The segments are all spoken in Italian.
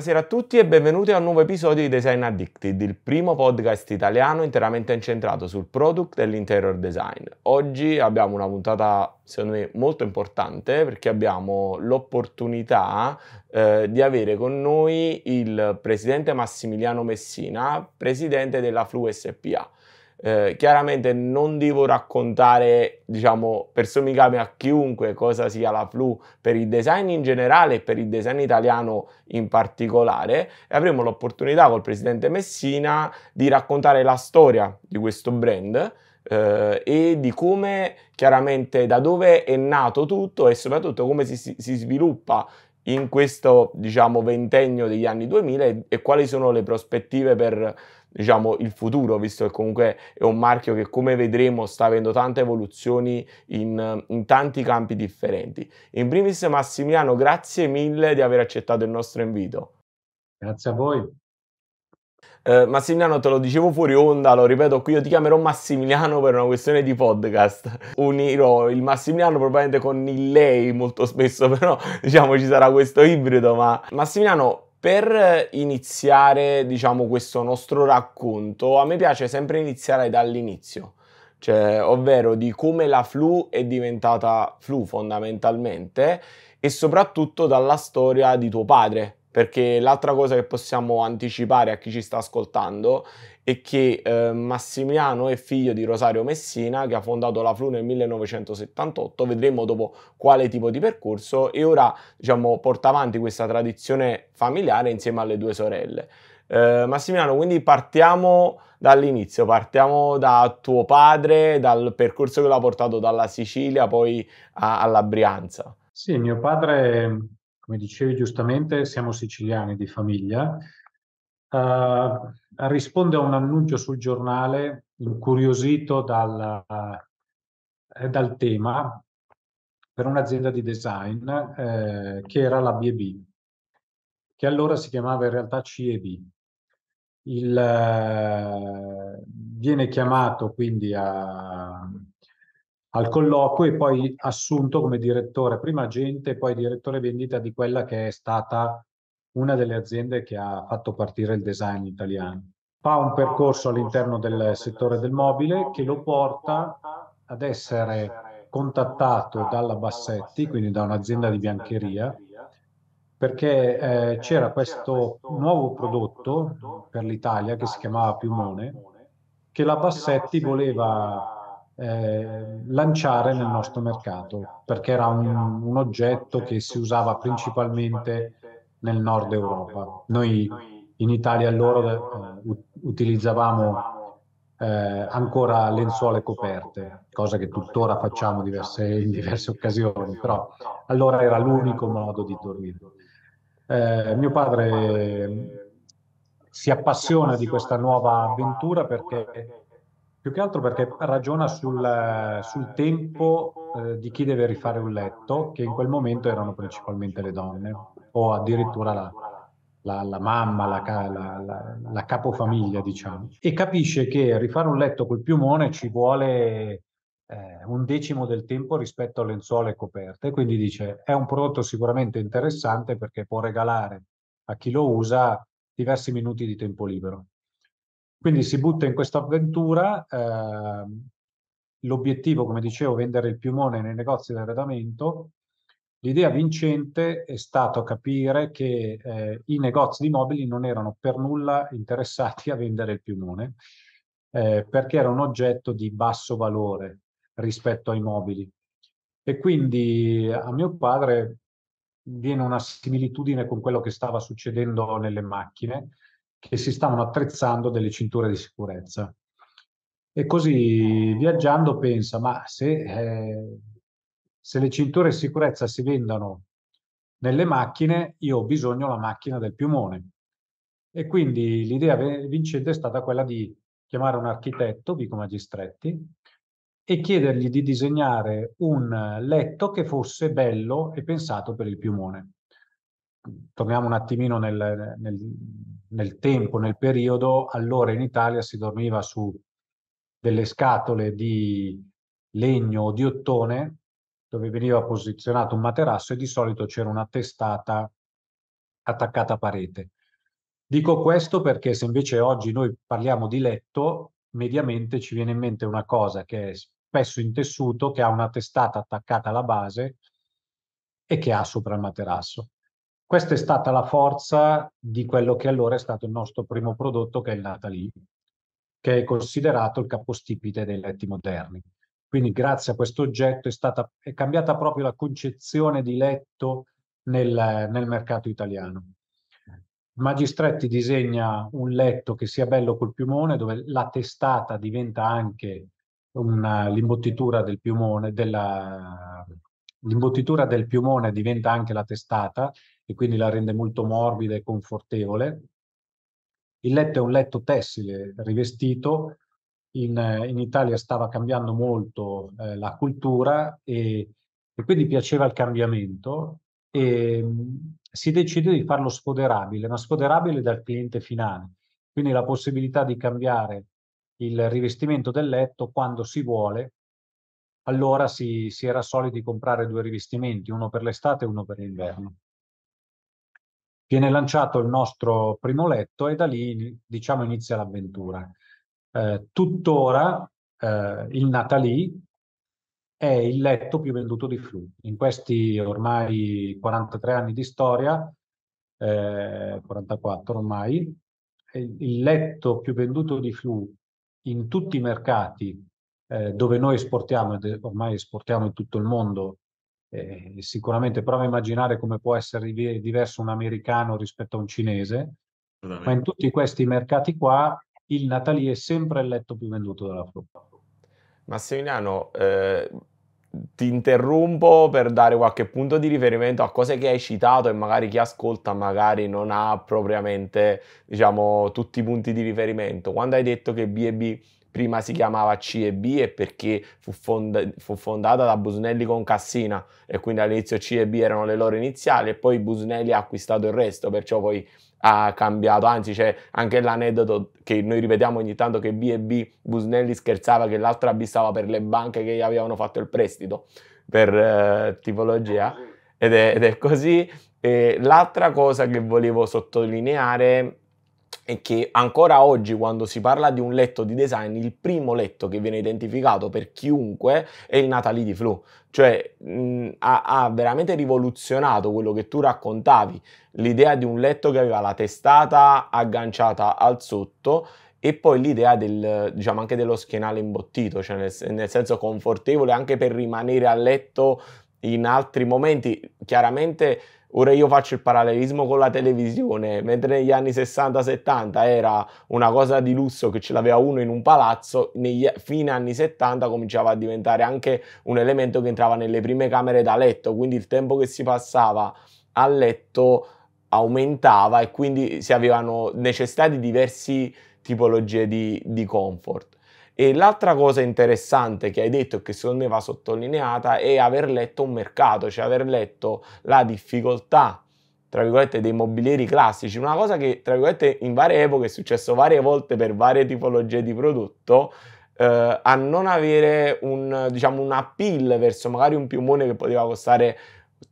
Buonasera a tutti e benvenuti a un nuovo episodio di Design Addicted, il primo podcast italiano interamente incentrato sul product e l'interior design. Oggi abbiamo una puntata, secondo me, molto importante perché abbiamo l'opportunità eh, di avere con noi il presidente Massimiliano Messina, presidente della Flu SPA. Eh, chiaramente non devo raccontare, diciamo, per sommi capi a chiunque cosa sia la flu per il design in generale e per il design italiano in particolare e avremo l'opportunità col presidente Messina di raccontare la storia di questo brand eh, e di come chiaramente da dove è nato tutto e soprattutto come si, si sviluppa in questo diciamo ventennio degli anni 2000 e, e quali sono le prospettive per diciamo, il futuro, visto che comunque è un marchio che come vedremo sta avendo tante evoluzioni in, in tanti campi differenti. In primis Massimiliano, grazie mille di aver accettato il nostro invito. Grazie a voi. Eh, Massimiliano, te lo dicevo fuori onda, lo ripeto qui, io ti chiamerò Massimiliano per una questione di podcast. Unirò il Massimiliano probabilmente con il lei molto spesso, però diciamo ci sarà questo ibrido, ma Massimiliano per iniziare, diciamo, questo nostro racconto, a me piace sempre iniziare dall'inizio, cioè, ovvero di come la flu è diventata flu fondamentalmente e soprattutto dalla storia di tuo padre, perché l'altra cosa che possiamo anticipare a chi ci sta ascoltando e che eh, Massimiliano è figlio di Rosario Messina che ha fondato la Flu nel 1978, vedremo dopo quale tipo di percorso e ora diciamo, porta avanti questa tradizione familiare insieme alle due sorelle. Eh, Massimiliano, quindi partiamo dall'inizio, partiamo da tuo padre, dal percorso che l'ha portato dalla Sicilia poi a, alla Brianza. Sì, mio padre, come dicevi giustamente, siamo siciliani di famiglia Uh, risponde a un annuncio sul giornale, incuriosito dal, uh, dal tema, per un'azienda di design eh, che era la B&B, che allora si chiamava in realtà CEB. Il, eh, viene chiamato quindi a, al colloquio e poi assunto come direttore, prima agente e poi direttore vendita di quella che è stata una delle aziende che ha fatto partire il design italiano. Fa un percorso all'interno del settore del mobile che lo porta ad essere contattato dalla Bassetti, quindi da un'azienda di biancheria, perché eh, c'era questo nuovo prodotto per l'Italia che si chiamava Piumone, che la Bassetti voleva eh, lanciare nel nostro mercato, perché era un, un oggetto che si usava principalmente nel nord Europa. Noi in Italia allora eh, utilizzavamo eh, ancora lenzuole coperte, cosa che tuttora facciamo diverse, in diverse occasioni, però allora era l'unico modo di dormire. Eh, mio padre mm, si appassiona di questa nuova avventura perché più che altro perché ragiona sul, sul tempo eh, di chi deve rifare un letto, che in quel momento erano principalmente le donne, o addirittura la, la, la mamma, la, la, capofamiglia, diciamo. E capisce che rifare un letto col piumone ci vuole eh, un decimo del tempo rispetto a lenzuola e coperte. Quindi dice: è un prodotto sicuramente interessante perché può regalare a chi lo usa diversi minuti di tempo libero. Quindi si butta in questa avventura. Eh, l'obiettivo, come dicevo, vendere il piumone nei negozi di arredamento. L'idea vincente è stato capire che eh, i negozi di mobili non erano per nulla interessati a vendere il piumone, eh, perché era un oggetto di basso valore rispetto ai mobili. E quindi a mio padre viene una similitudine con quello che stava succedendo nelle macchine, che si stavano attrezzando delle cinture di sicurezza. E così viaggiando pensa, ma se, eh, se le cinture di sicurezza si vendono nelle macchine, io ho bisogno della macchina del piumone. E quindi l'idea vincente è stata quella di chiamare un architetto, Vico Magistretti, e chiedergli di disegnare un letto che fosse bello e pensato per il piumone torniamo un attimino nel, nel, nel, tempo, nel periodo, allora in Italia si dormiva su delle scatole di legno o di ottone dove veniva posizionato un materasso e di solito c'era una testata attaccata a parete. Dico questo perché se invece oggi noi parliamo di letto, mediamente ci viene in mente una cosa che è spesso in tessuto, che ha una testata attaccata alla base e che ha sopra il materasso. Questa è stata la forza di quello che allora è stato il nostro primo prodotto, che è il Natalie, che è considerato il capostipite dei letti moderni. Quindi grazie a questo oggetto è, stata, è cambiata proprio la concezione di letto nel, nel mercato italiano. Magistretti disegna un letto che sia bello col piumone, dove la testata diventa anche l'imbottitura del piumone, della, l'imbottitura del piumone diventa anche la testata e quindi la rende molto morbida e confortevole. Il letto è un letto tessile rivestito, in, eh, in Italia stava cambiando molto eh, la cultura e, e, quindi piaceva il cambiamento e ehm, mh, si decide di farlo sfoderabile, ma sfoderabile dal cliente finale, quindi la possibilità di cambiare il rivestimento del letto quando si vuole. Allora si, si era soliti comprare due rivestimenti, uno per l'estate e uno per l'inverno. Viene lanciato il nostro primo letto e da lì diciamo inizia l'avventura. Eh, tuttora eh, il Natalì è il letto più venduto di Flu. In questi ormai 43 anni di storia, eh, 44 ormai, eh, il letto più venduto di Flu in tutti i mercati eh, dove noi esportiamo, ed ormai esportiamo in tutto il mondo, eh, sicuramente prova a immaginare come può essere diverso un americano rispetto a un cinese, ma in tutti questi mercati qua il Natalì è sempre il letto più venduto della frutta. Massimiliano, eh, ti interrompo per dare qualche punto di riferimento a cose che hai citato e magari chi ascolta magari non ha propriamente diciamo, tutti i punti di riferimento. Quando hai detto che B&B prima si chiamava C e B e perché fu, fonda- fu fondata da Busnelli con Cassina e quindi all'inizio C e B erano le loro iniziali e poi Busnelli ha acquistato il resto, perciò poi ha cambiato, anzi c'è anche l'aneddoto che noi ripetiamo ogni tanto che B&B Busnelli scherzava che l'altra B stava per le banche che gli avevano fatto il prestito per eh, tipologia ed è, ed è così. E l'altra cosa che volevo sottolineare è che ancora oggi quando si parla di un letto di design, il primo letto che viene identificato per chiunque è il Natali di Flu, cioè mh, mm, ha, ha, veramente rivoluzionato quello che tu raccontavi, l'idea di un letto che aveva la testata agganciata al sotto e poi l'idea del, diciamo, anche dello schienale imbottito, cioè nel, nel senso confortevole anche per rimanere a letto in altri momenti, chiaramente Ora io faccio il parallelismo con la televisione, mentre negli anni 60-70 era una cosa di lusso che ce l'aveva uno in un palazzo, negli fine anni 70 cominciava a diventare anche un elemento che entrava nelle prime camere da letto, quindi il tempo che si passava a letto aumentava e quindi si avevano necessità di diverse tipologie di, di comfort. E l'altra cosa interessante che hai detto e che secondo me va sottolineata è aver letto un mercato, cioè aver letto la difficoltà tra virgolette, dei mobilieri classici, una cosa che, tra virgolette, in varie epoche è successo varie volte per varie tipologie di prodotto, eh, a non avere un, diciamo, un appeal verso magari un piumone che poteva costare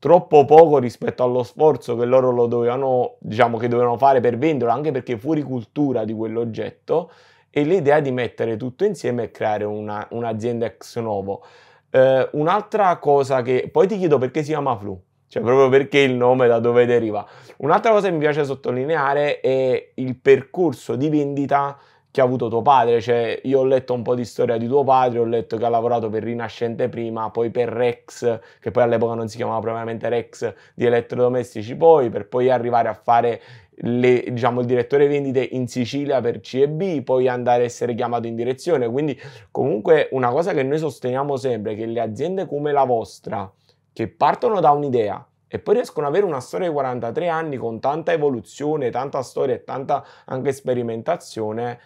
troppo poco rispetto allo sforzo che loro lo dovevano, diciamo, che dovevano fare per venderlo, anche perché fuori cultura di quell'oggetto, e l'idea di mettere tutto insieme e creare una, un'azienda ex novo. Eh, un'altra cosa che poi ti chiedo perché si chiama Flu, cioè proprio perché il nome da dove deriva. Un'altra cosa che mi piace sottolineare è il percorso di vendita che ha avuto tuo padre, cioè io ho letto un po' di storia di tuo padre, ho letto che ha lavorato per Rinascente prima, poi per Rex, che poi all'epoca non si chiamava propriamente Rex, di elettrodomestici poi, per poi arrivare a fare le, diciamo, il direttore vendite in Sicilia per CEB, poi andare a essere chiamato in direzione. Quindi comunque una cosa che noi sosteniamo sempre è che le aziende come la vostra, che partono da un'idea e poi riescono ad avere una storia di 43 anni con tanta evoluzione, tanta storia e tanta anche sperimentazione,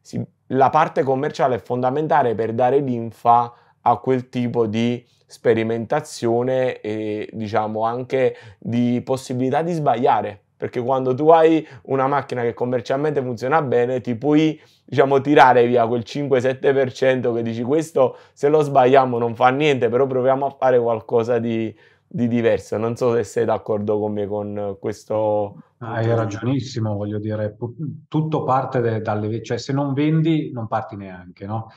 si, la parte commerciale è fondamentale per dare linfa a quel tipo di sperimentazione e diciamo anche di possibilità di sbagliare perché quando tu hai una macchina che commercialmente funziona bene, ti puoi diciamo, tirare via quel 5-7% che dici questo se lo sbagliamo non fa niente, però proviamo a fare qualcosa di, di diverso. Non so se sei d'accordo con me con questo. Ah, hai ragionissimo, voglio dire, tutto parte de, dalle... cioè se non vendi non parti neanche, no?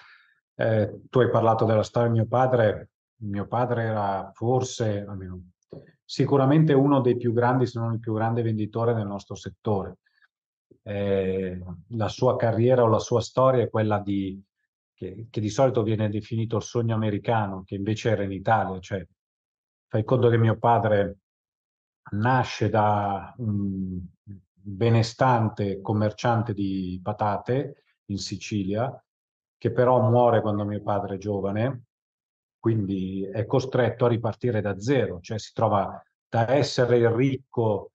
Eh, tu hai parlato della storia di mio padre, mio padre era forse, almeno sicuramente uno dei più grandi, se non il più grande venditore nel nostro settore. Eh, la sua carriera o la sua storia è quella di, che, che, di solito viene definito il sogno americano, che invece era in Italia. Cioè, fai conto che mio padre nasce da un benestante commerciante di patate in Sicilia, che però muore quando mio padre è giovane quindi è costretto a ripartire da zero, cioè si trova da essere il ricco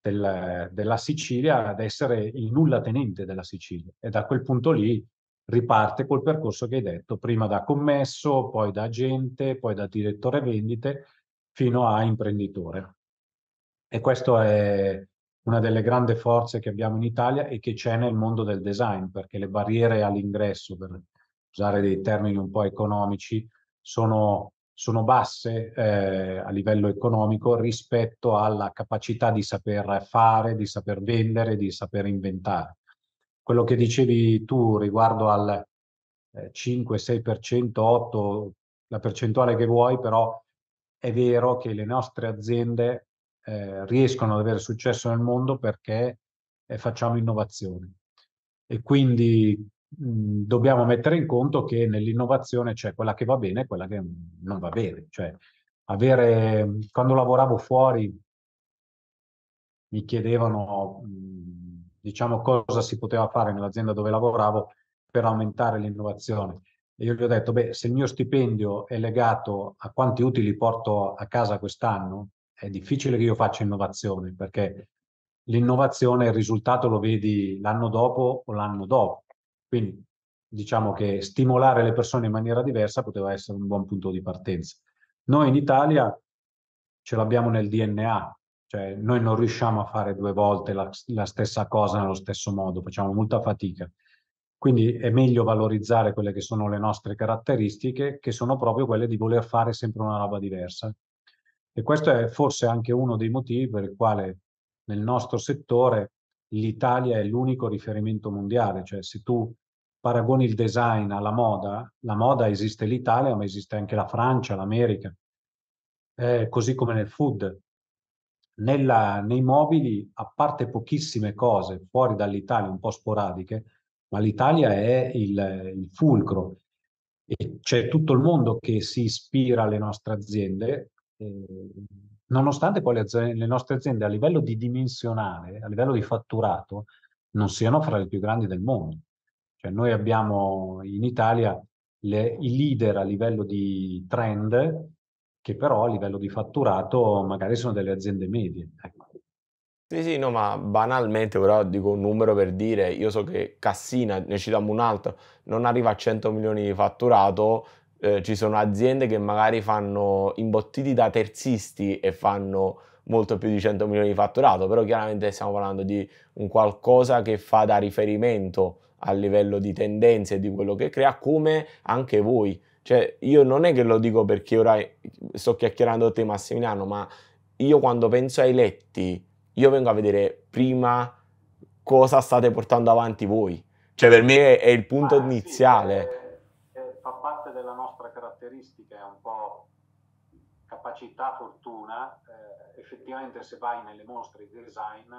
del, della Sicilia ad essere il nullatenente della Sicilia e da quel punto lì riparte col percorso che hai detto, prima da commesso, poi da agente, poi da direttore vendite fino a imprenditore. E questa è una delle grandi forze che abbiamo in Italia e che c'è nel mondo del design, perché le barriere all'ingresso, per usare dei termini un po' economici, sono, sono basse eh, a livello economico rispetto alla capacità di saper fare, di saper vendere, di saper inventare. Quello che dicevi tu riguardo al 5, 6%, 8, la percentuale che vuoi, però è vero che le nostre aziende eh, riescono ad avere successo nel mondo perché eh, facciamo innovazione. E quindi Mhmm, dobbiamo mettere in conto che nell'innovazione c'è quella che va bene e quella che non va bene. Cioè, avere, quando lavoravo fuori mi chiedevano mhmm, diciamo, cosa si poteva fare nell'azienda dove lavoravo per aumentare l'innovazione. E io gli ho detto, beh, se il mio stipendio è legato a quanti utili porto a casa quest'anno, è difficile che io faccia innovazione, perché l'innovazione, il risultato lo vedi l'anno dopo o l'anno dopo quindi diciamo che stimolare le persone in maniera diversa poteva essere un buon punto di partenza. Noi in Italia ce l'abbiamo nel DNA, cioè noi non riusciamo a fare due volte la, la stessa cosa nello stesso modo, facciamo molta fatica. Quindi è meglio valorizzare quelle che sono le nostre caratteristiche, che sono proprio quelle di voler fare sempre una roba diversa. E questo è forse anche uno dei motivi per il quale nel nostro settore l'Italia è l'unico riferimento mondiale, cioè se tu paragoni il design alla moda, la moda esiste l'Italia, ma esiste anche la Francia, l'America, eh, così come nel food. Nella, nei mobili, a parte pochissime cose fuori dall'Italia, un po' sporadiche, ma l'Italia è il, il fulcro e c'è tutto il mondo che si ispira alle nostre aziende, eh, nonostante poi le, aziende, le nostre aziende a livello di dimensionale, a livello di fatturato, non siano fra le più grandi del mondo. Cioè noi abbiamo in Italia le, i leader a livello di trend, che però a livello di fatturato magari sono delle aziende medie. Ecco. Sì, sì, no, ma banalmente, però dico un numero per dire, io so che Cassina, ne citiamo un altro, non arriva a 100 milioni di fatturato, eh, ci sono aziende che magari fanno imbottiti da terzisti e fanno molto più di 100 milioni di fatturato, però chiaramente stiamo parlando di un qualcosa che fa da riferimento a livello di tendenze di quello che crea, come anche voi. Cioè, io non è che lo dico perché ora sto chiacchierando te Massimiliano, ma io quando penso ai letti, io vengo a vedere prima cosa state portando avanti voi. Cioè, per me è il punto ah, iniziale. Sì, è, è, fa parte della nostra caratteristica, è un po' capacità, fortuna. Eh, effettivamente, se vai nelle mostre di design,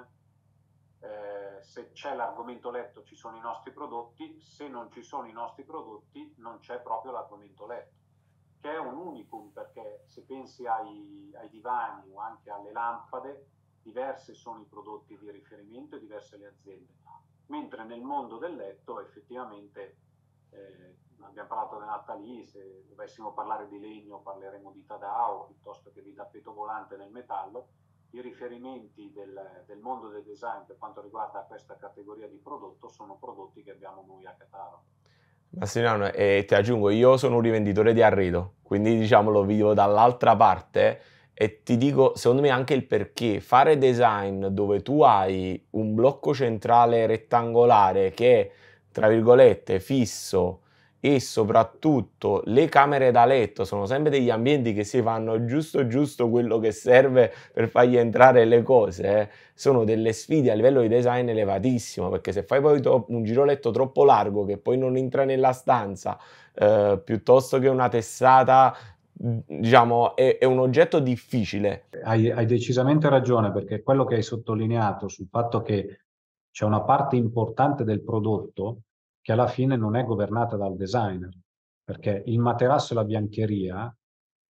eh, se c'è l'argomento letto ci sono i nostri prodotti, se non ci sono i nostri prodotti non c'è proprio l'argomento letto, che è un unicum perché se pensi ai, ai divani o anche alle lampade, diverse sono i prodotti di riferimento e diverse le aziende, mentre nel mondo del letto effettivamente eh, abbiamo parlato di Nathalie, se dovessimo parlare di legno parleremo di Tadao piuttosto che di tappeto volante nel metallo, i riferimenti del, del, mondo del design per quanto riguarda questa categoria di prodotto sono prodotti che abbiamo noi a Cataro. Massimiliano, e ti aggiungo, io sono un rivenditore di arredo, quindi diciamo lo vivo dall'altra parte e ti dico secondo me anche il perché fare design dove tu hai un blocco centrale rettangolare che è tra virgolette fisso e soprattutto le camere da letto sono sempre degli ambienti che si fanno giusto giusto quello che serve per fargli entrare le cose eh. sono delle sfide a livello di design elevatissimo perché se fai poi un giroletto troppo largo che poi non entra nella stanza eh, piuttosto che una tessata diciamo è, è un oggetto difficile hai, hai decisamente ragione perché quello che hai sottolineato sul fatto che c'è una parte importante del prodotto che alla fine non è governata dal designer, perché il materasso e la biancheria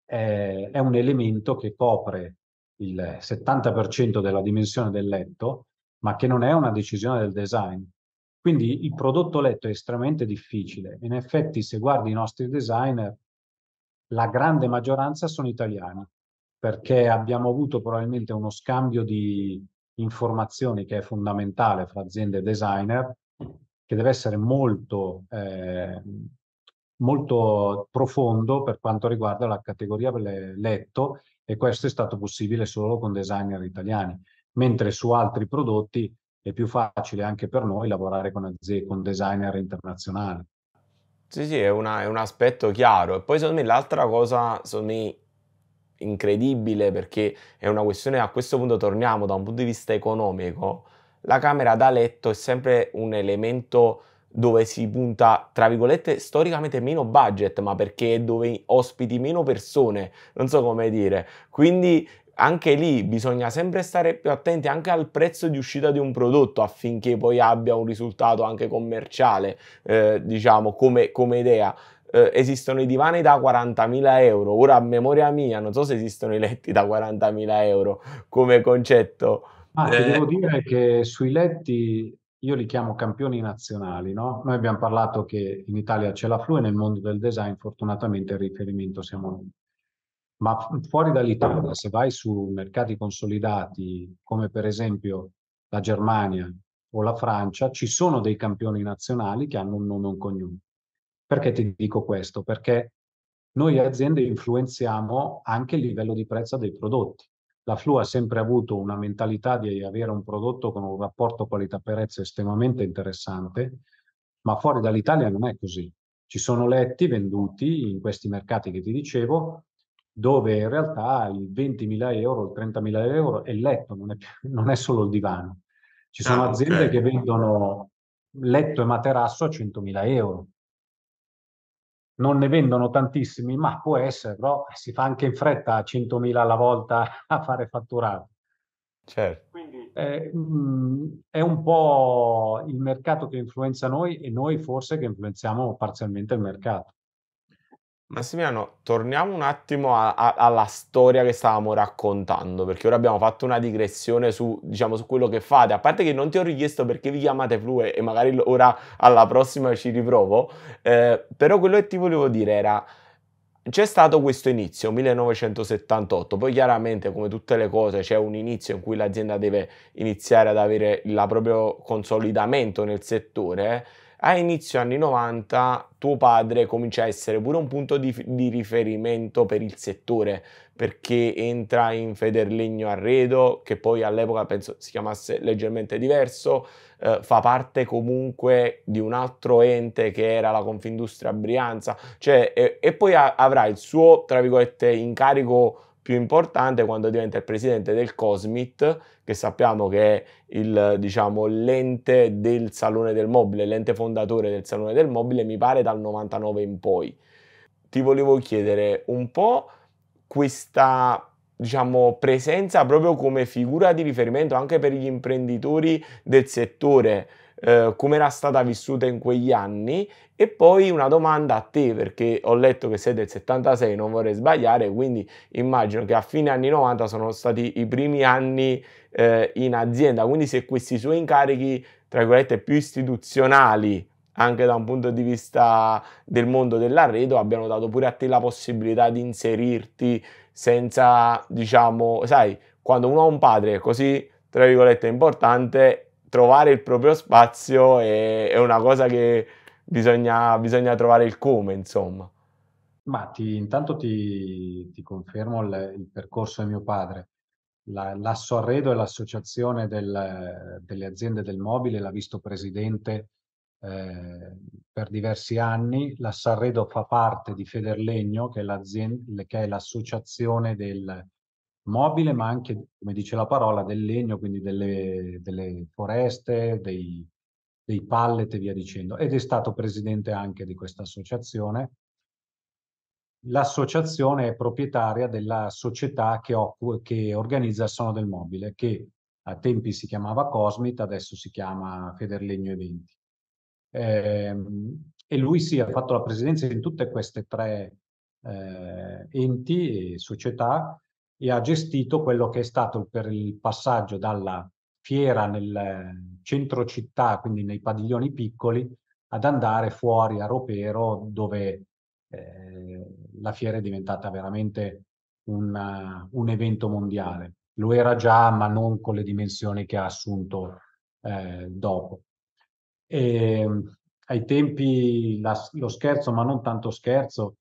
è, eh, è un elemento che copre il 70% della dimensione del letto, ma che non è una decisione del design. Quindi il prodotto letto è estremamente difficile. In effetti, se guardi i nostri designer, la grande maggioranza sono italiani, perché abbiamo avuto probabilmente uno scambio di informazioni che è fondamentale fra aziende e designer che deve essere molto, eh, molto profondo per quanto riguarda la categoria letto e questo è stato possibile solo con designer italiani, mentre su altri prodotti è più facile anche per noi lavorare con, az- con designer internazionali. Sì, sì, è, una, è, un aspetto chiaro. E poi secondo me l'altra cosa, secondo me, incredibile perché è una questione, a questo punto torniamo da un punto di vista economico, la camera da letto è sempre un elemento dove si punta, tra virgolette, storicamente meno budget, ma perché è dove ospiti meno persone, non so come dire. Quindi anche lì bisogna sempre stare più attenti anche al prezzo di uscita di un prodotto affinché poi abbia un risultato anche commerciale, eh, diciamo, come, come idea. Eh, esistono i divani da 40.000 euro, ora a memoria mia non so se esistono i letti da 40.000 euro come concetto. Ah, eh, devo dire che sui letti io li chiamo campioni nazionali, no? Noi abbiamo parlato che in Italia c'è la flu e nel mondo del design fortunatamente il riferimento siamo noi. Ma fuori dall'Italia, se vai su mercati consolidati come per esempio la Germania o la Francia, ci sono dei campioni nazionali che hanno un nome e un cognome. Perché ti dico questo? Perché noi aziende influenziamo anche il livello di prezzo dei prodotti la Flu ha sempre avuto una mentalità di avere un prodotto con un rapporto qualità-prezzo estremamente interessante, ma fuori dall'Italia non è così. Ci sono letti venduti in questi mercati che ti dicevo, dove in realtà il 20.000 euro, il 30.000 euro è il letto, non è, non è solo il divano. Ci sono ah, aziende okay. che vendono letto e materasso a 100.000 euro non ne vendono tantissimi, ma può essere, però si fa anche in fretta a 100.000 alla volta a fare fatturato. Certo. Quindi eh, mm, è un po' il mercato che influenza noi e noi forse che influenziamo parzialmente il mercato. Massimiliano, torniamo un attimo a, a, alla storia che stavamo raccontando, perché ora abbiamo fatto una digressione su, diciamo, su quello che fate. A parte che non ti ho richiesto perché vi chiamate Flue e magari ora alla prossima ci riprovo, eh, però quello che ti volevo dire era, c'è stato questo inizio, 1978, poi chiaramente come tutte le cose c'è un inizio in cui l'azienda deve iniziare ad avere il proprio consolidamento nel settore. Eh? a inizio anni 90 tuo padre comincia a essere pure un punto di, di riferimento per il settore perché entra in Federlegno Arredo che poi all'epoca penso si chiamasse leggermente diverso eh, fa parte comunque di un altro ente che era la Confindustria Brianza cioè, e, e poi a, avrà il suo tra virgolette incarico più importante quando diventa il presidente del COSMIT, che sappiamo che è il, diciamo, l'ente del Salone del Mobile, l'ente fondatore del Salone del Mobile, mi pare dal 99 in poi. Ti volevo chiedere un po' questa diciamo, presenza proprio come figura di riferimento anche per gli imprenditori del settore eh, come era stata vissuta in quegli anni e poi una domanda a te perché ho letto che sei del 76, non vorrei sbagliare, quindi immagino che a fine anni 90 sono stati i primi anni eh, in azienda, quindi se questi suoi incarichi, tra virgolette, più istituzionali anche da un punto di vista del mondo dell'arredo, abbiano dato pure a te la possibilità di inserirti senza, diciamo, sai, quando uno ha un padre così, tra virgolette, importante, trovare il proprio spazio è, è una cosa che bisogna, bisogna, trovare il come, insomma. Ma ti, intanto ti, ti confermo il, il, percorso di mio padre. La, l'asso arredo e l'associazione del, delle aziende del mobile l'ha visto presidente eh, per diversi anni. L'assarredo fa parte di Federlegno, che è, che è l'associazione del, mobile, ma anche, come dice la parola, del legno, quindi delle, delle foreste, dei, dei pallet e via dicendo. Ed è stato presidente anche di questa associazione. L'associazione è proprietaria della società che, che organizza il Sono del Mobile, che a tempi si chiamava Cosmit, adesso si chiama Federlegno Eventi. Eh, e lui sì, ha fatto la presidenza in tutte queste tre eh, enti e società e ha gestito quello che è stato per il passaggio dalla fiera nel eh, centro città, quindi nei padiglioni piccoli, ad andare fuori a Ropero dove eh, la fiera è diventata veramente un, eh, un evento mondiale. Lo era già, ma non con le dimensioni che ha assunto eh, dopo. E, ehm, ai tempi la, lo scherzo, ma non tanto scherzo,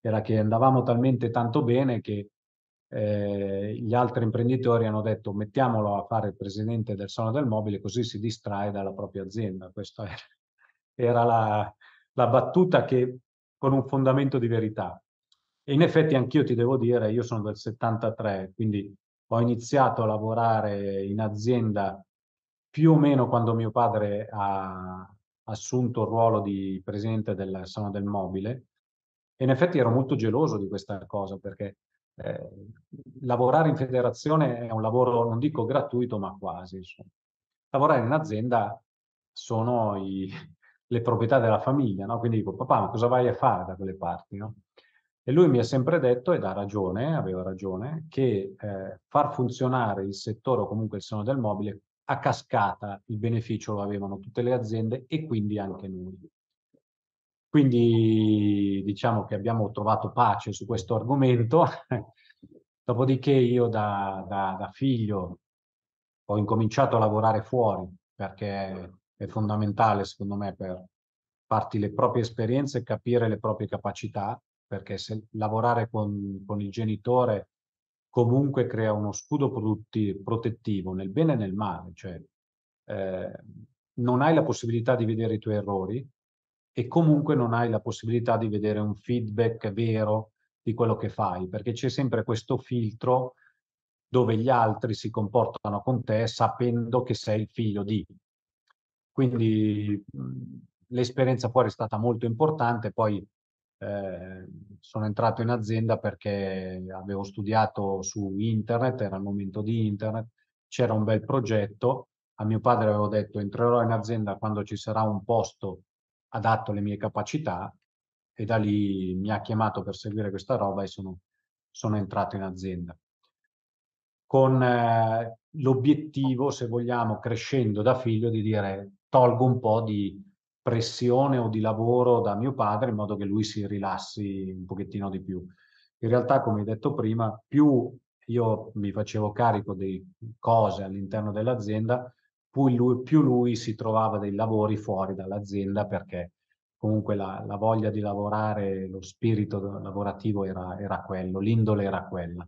era che andavamo talmente tanto bene che eh, gli altri imprenditori hanno detto mettiamolo a fare il presidente del Sono del Mobile così si distrae dalla propria azienda. Questa era, era la, la, battuta che, con un fondamento di verità. E in effetti anch'io ti devo dire, io sono del 73, quindi ho iniziato a lavorare in azienda più o meno quando mio padre ha assunto il ruolo di presidente del Sono del Mobile. E in effetti ero molto geloso di questa cosa perché eh, lavorare in federazione è un lavoro, non dico gratuito, ma quasi. Insomma. Lavorare in azienda sono i, le proprietà della famiglia, no? quindi dico papà ma cosa vai a fare da quelle parti? No? E lui mi ha sempre detto, ed ha ragione, aveva ragione, che eh, far funzionare il settore o comunque il seno del mobile a cascata il beneficio lo avevano tutte le aziende e quindi anche noi. Quindi diciamo che abbiamo trovato pace su questo argomento. Dopodiché io da, da, da figlio ho incominciato a lavorare fuori perché è fondamentale secondo me per farti le proprie esperienze e capire le proprie capacità, perché se lavorare con, con il genitore comunque crea uno scudo prodotti, protettivo nel bene e nel male, cioè eh, non hai la possibilità di vedere i tuoi errori, e comunque non hai la possibilità di vedere un feedback vero di quello che fai, perché c'è sempre questo filtro dove gli altri si comportano con te sapendo che sei il figlio di. Quindi mhmm, l'esperienza fuori è stata molto importante, poi eh, sono entrato in azienda perché avevo studiato su internet, era il momento di internet, c'era un bel progetto, a mio padre avevo detto entrerò in azienda quando ci sarà un posto adatto le mie capacità e da lì mi ha chiamato per seguire questa roba e sono, sono entrato in azienda. Con eh, l'obiettivo, se vogliamo, crescendo da figlio, di dire tolgo un po' di pressione o di lavoro da mio padre in modo che lui si rilassi un pochettino di più. In realtà, come detto prima, più io mi facevo carico di cose all'interno dell'azienda, lui, più lui si trovava dei lavori fuori dall'azienda perché comunque la, la voglia di lavorare, lo spirito lavorativo era, era quello, l'indole era quella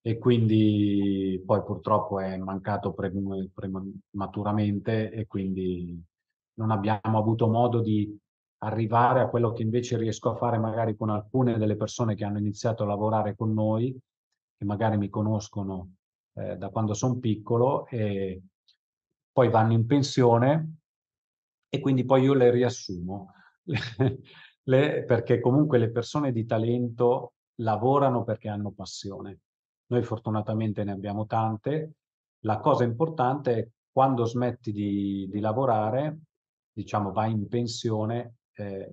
e quindi poi purtroppo è mancato prematuramente e quindi non abbiamo avuto modo di arrivare a quello che invece riesco a fare magari con alcune delle persone che hanno iniziato a lavorare con noi, che magari mi conoscono eh, da quando sono piccolo e, poi vanno in pensione e quindi poi io le riassumo, le, perché comunque le persone di talento lavorano perché hanno passione. Noi fortunatamente ne abbiamo tante. La cosa importante è quando smetti di, di lavorare, diciamo vai in pensione, eh,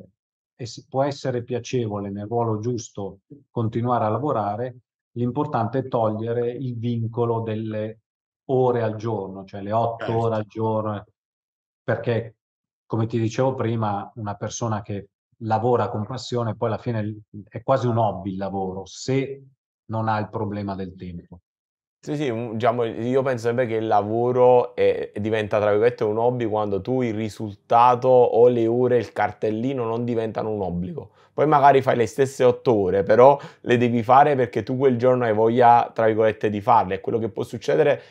e può essere piacevole nel ruolo giusto continuare a lavorare, l'importante è togliere il vincolo delle ore al giorno, cioè le otto certo. ore al giorno, eh. perché come ti dicevo prima, una persona che lavora con passione, poi alla fine mhmm, è quasi un hobby il lavoro, se non ha il problema del tempo. Sì, sì, diciamo, io penso sempre che il lavoro è, diventa, tra virgolette, un hobby quando tu il risultato o le ore, il cartellino non diventano un obbligo. Poi magari fai le stesse otto ore, però le devi fare perché tu quel giorno hai voglia, tra virgolette, di farle. E quello che può succedere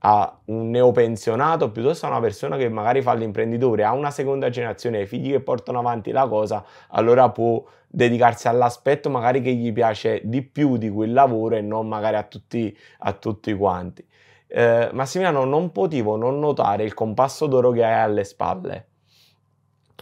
a un neopensionato piuttosto a una persona che magari fa l'imprenditore, ha una seconda generazione, i figli che portano avanti la cosa, allora può dedicarsi all'aspetto magari che gli piace di più di quel lavoro e non magari a tutti, a tutti quanti. Eh, Massimiliano, non potevo non notare il compasso d'oro che hai alle spalle,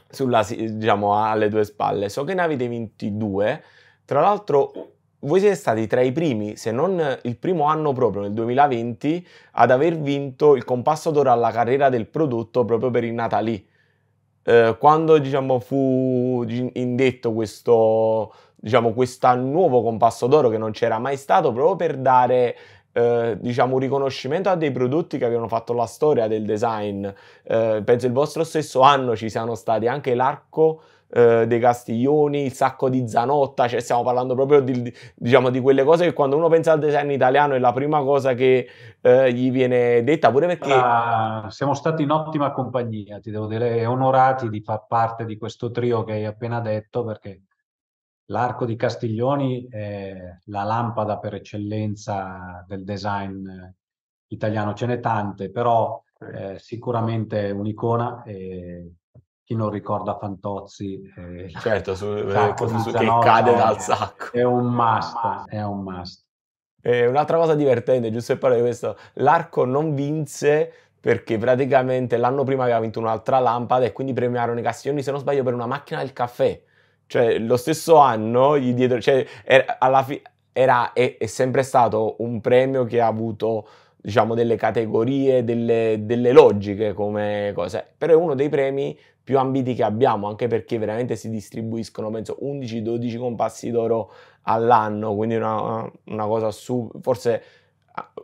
sulla, diciamo alle tue spalle. So che ne avete 22, tra l'altro voi siete stati tra i primi, se non il primo anno proprio nel 2020, ad aver vinto il compasso d'oro alla carriera del prodotto proprio per il Natalì. Eh, quando diciamo, fu indetto questo, diciamo, nuovo compasso d'oro che non c'era mai stato, proprio per dare eh, diciamo, un riconoscimento a dei prodotti che avevano fatto la storia del design. Eh, penso il vostro stesso anno ci siano stati anche l'arco eh, De Castiglioni, il sacco di Zanotta, cioè stiamo parlando proprio di, diciamo, di quelle cose che quando uno pensa al design italiano è la prima cosa che eh, gli viene detta, pure perché... Ah, siamo stati in ottima compagnia, ti devo dire, onorati di far parte di questo trio che hai appena detto, perché l'arco di Castiglioni è la lampada per eccellenza del design italiano, ce n'è tante, però... Eh, sicuramente un'icona e chi non ricorda Fantozzi eh, certo, su, sacco, eh, su, che cade dal sacco è un must, è un must. Eh, un'altra cosa divertente, giusto per parlare di questo, l'arco non vinse perché praticamente l'anno prima aveva vinto un'altra lampada e quindi premiarono i Castiglioni, se non sbaglio, per una macchina del caffè. Cioè, lo stesso anno, gli dietro, cioè, era, alla fi- era, è, è sempre stato un premio che ha avuto diciamo delle categorie, delle, delle, logiche come cose, però è uno dei premi più ambiti che abbiamo, anche perché veramente si distribuiscono, penso, 11-12 compassi d'oro all'anno, quindi una, una cosa su, forse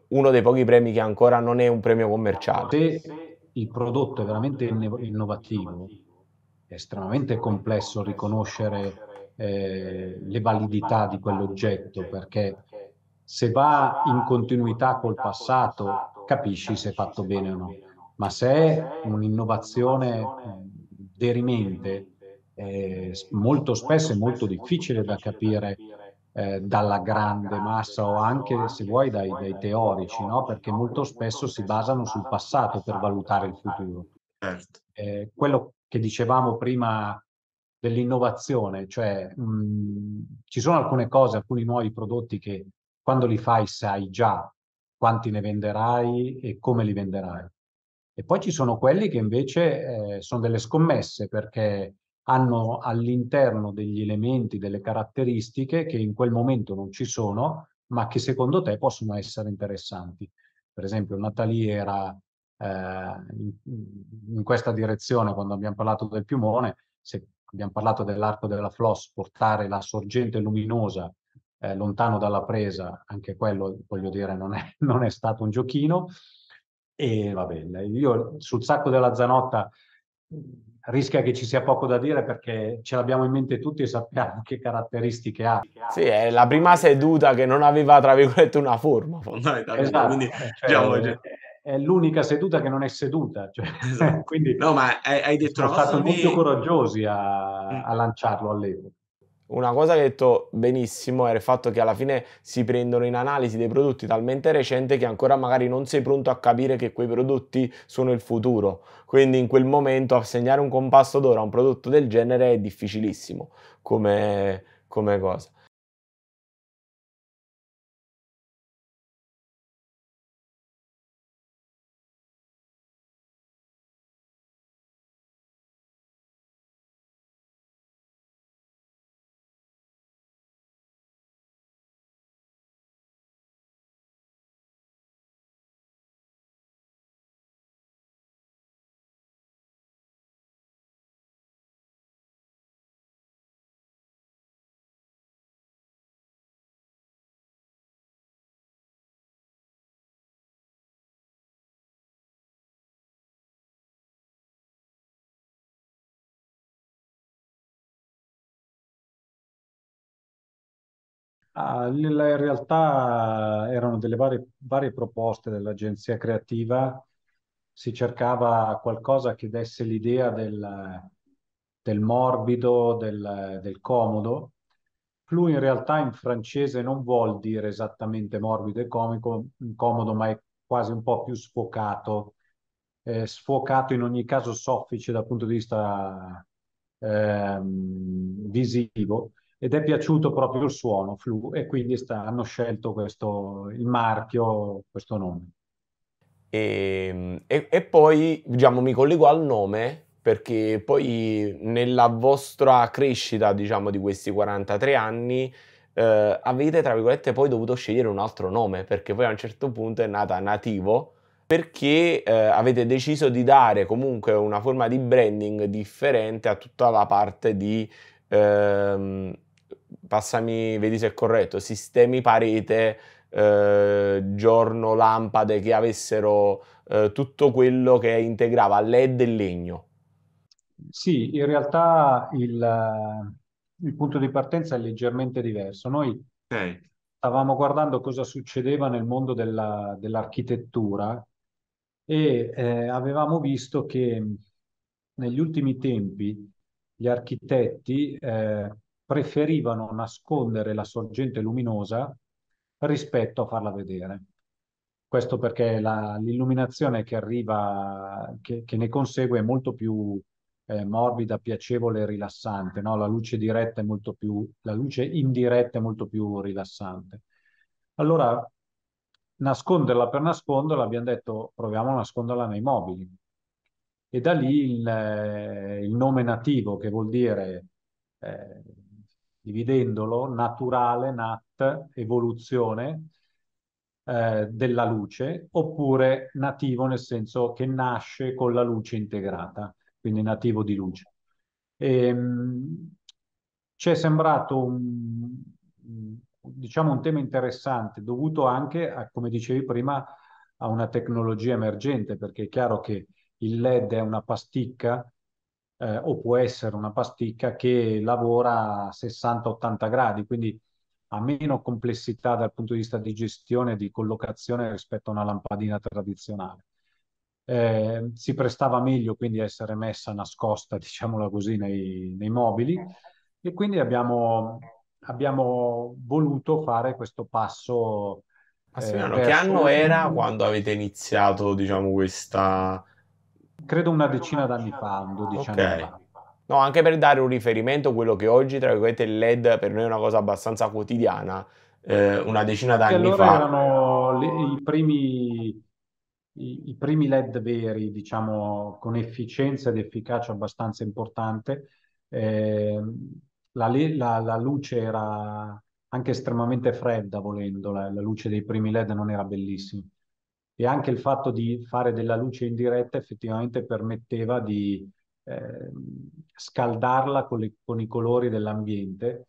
uno dei pochi premi che ancora non è un premio commerciale. Se il prodotto è veramente innovativo, è estremamente complesso riconoscere eh, le validità di quell'oggetto, perché se va in continuità col passato, capisci se è fatto bene o no. Ma se è un'innovazione eh, derimente, eh, molto spesso è molto difficile da capire eh, dalla grande massa o anche, se vuoi, dai, dai teorici, no? perché molto spesso si basano sul passato per valutare il futuro. Certo. Eh, quello che dicevamo prima dell'innovazione, cioè mh, mm, ci sono alcune cose, alcuni nuovi prodotti che quando li fai sai già quanti ne venderai e come li venderai. E poi ci sono quelli che invece eh, sono delle scommesse perché hanno all'interno degli elementi, delle caratteristiche che in quel momento non ci sono, ma che secondo te possono essere interessanti. Per esempio, Nathalie era eh, in, in, questa direzione quando abbiamo parlato del piumone, se abbiamo parlato dell'arco della floss, portare la sorgente luminosa eh, lontano dalla presa, anche quello, voglio dire, non è, non è stato un giochino. E va bene. io sul sacco della Zanotta rischia che ci sia poco da dire perché ce l'abbiamo in mente tutti e sappiamo che caratteristiche ha. Sì, è la prima seduta che non aveva, tra virgolette, una forma fondamentalmente. Esatto, quindi, cioè, diciamo, cioè... È l'unica seduta che non è seduta. Cioè, esatto. quindi no, ma hai, hai detto... Sono stati molto mi... coraggiosi a, mm. a lanciarlo all'epoca una cosa che ha detto benissimo era il fatto che alla fine si prendono in analisi dei prodotti talmente recenti che ancora magari non sei pronto a capire che quei prodotti sono il futuro. Quindi in quel momento assegnare un compasso d'oro a un prodotto del genere è difficilissimo come, come cosa. Ah, in realtà erano delle varie, varie proposte dell'agenzia creativa, si cercava qualcosa che desse l'idea del, del morbido, del, del, comodo. Flu in realtà in francese non vuol dire esattamente morbido e comico, comodo, ma è quasi un po' più sfocato, eh, sfocato in ogni caso soffice dal punto di vista ehm, visivo ed è piaciuto proprio il suono Flu e quindi sta, hanno scelto questo, il marchio, questo nome. E, ehm, e, e, poi diciamo, mi collego al nome perché poi nella vostra crescita diciamo, di questi 43 anni eh, avete tra virgolette poi dovuto scegliere un altro nome perché poi a un certo punto è nata Nativo perché eh, avete deciso di dare comunque una forma di branding differente a tutta la parte di ehm, passami, vedi se è corretto, sistemi parete, eh, giorno, lampade che avessero eh, tutto quello che integrava LED e legno. Sì, in realtà il, eh, il punto di partenza è leggermente diverso. Noi okay. stavamo guardando cosa succedeva nel mondo della, dell'architettura e eh, avevamo visto che negli ultimi tempi gli architetti eh, preferivano nascondere la sorgente luminosa rispetto a farla vedere. Questo perché l'illuminazione che arriva, che, che, ne consegue è molto più eh, morbida, piacevole e rilassante, no? la luce diretta è molto più, la luce indiretta è molto più rilassante. Allora, nasconderla per nasconderla, abbiamo detto proviamo a nasconderla nei mobili. E da lì il, eh, il nome nativo, che vuol dire eh, dividendolo naturale, nat, evoluzione eh, della luce, oppure nativo nel senso che nasce con la luce integrata, quindi nativo di luce. E, ehm, ci è sembrato un, diciamo un tema interessante dovuto anche, a, come dicevi prima, a una tecnologia emergente, perché è chiaro che il LED è una pasticca eh, o può essere una pasticca che lavora a 60-80 gradi, quindi ha meno complessità dal punto di vista di gestione e di collocazione rispetto a una lampadina tradizionale. Eh, si prestava meglio quindi a essere messa nascosta, diciamola così, nei, nei mobili e quindi abbiamo, abbiamo, voluto fare questo passo. Massimiliano, eh, che anno era quando avete iniziato, diciamo, questa credo una decina d'anni fa, 12 okay. anni fa. No, anche per dare un riferimento a quello che oggi, tra virgolette, il LED per noi è una cosa abbastanza quotidiana, eh, una decina d'anni allora fa. erano le, i, primi, i, i primi LED veri, diciamo, con efficienza ed efficacia abbastanza importante. Eh, la, la, la, luce era anche estremamente fredda, volendo, la luce dei primi LED non era bellissima e anche il fatto di fare della luce in diretta effettivamente permetteva di eh, scaldarla con, le, con, i colori dell'ambiente.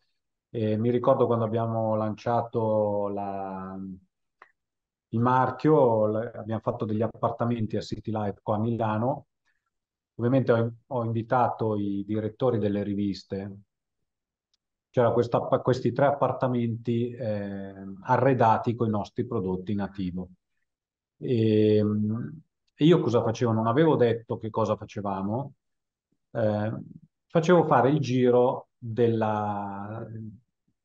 E mi ricordo quando abbiamo lanciato la, il marchio, la, abbiamo fatto degli appartamenti a City Life qua a Milano. Ovviamente ho, ho invitato i direttori delle riviste. C'erano questi tre appartamenti eh, arredati con i nostri prodotti nativo Ehm, e, io cosa facevo? Non avevo detto che cosa facevamo, eh, facevo fare il giro della,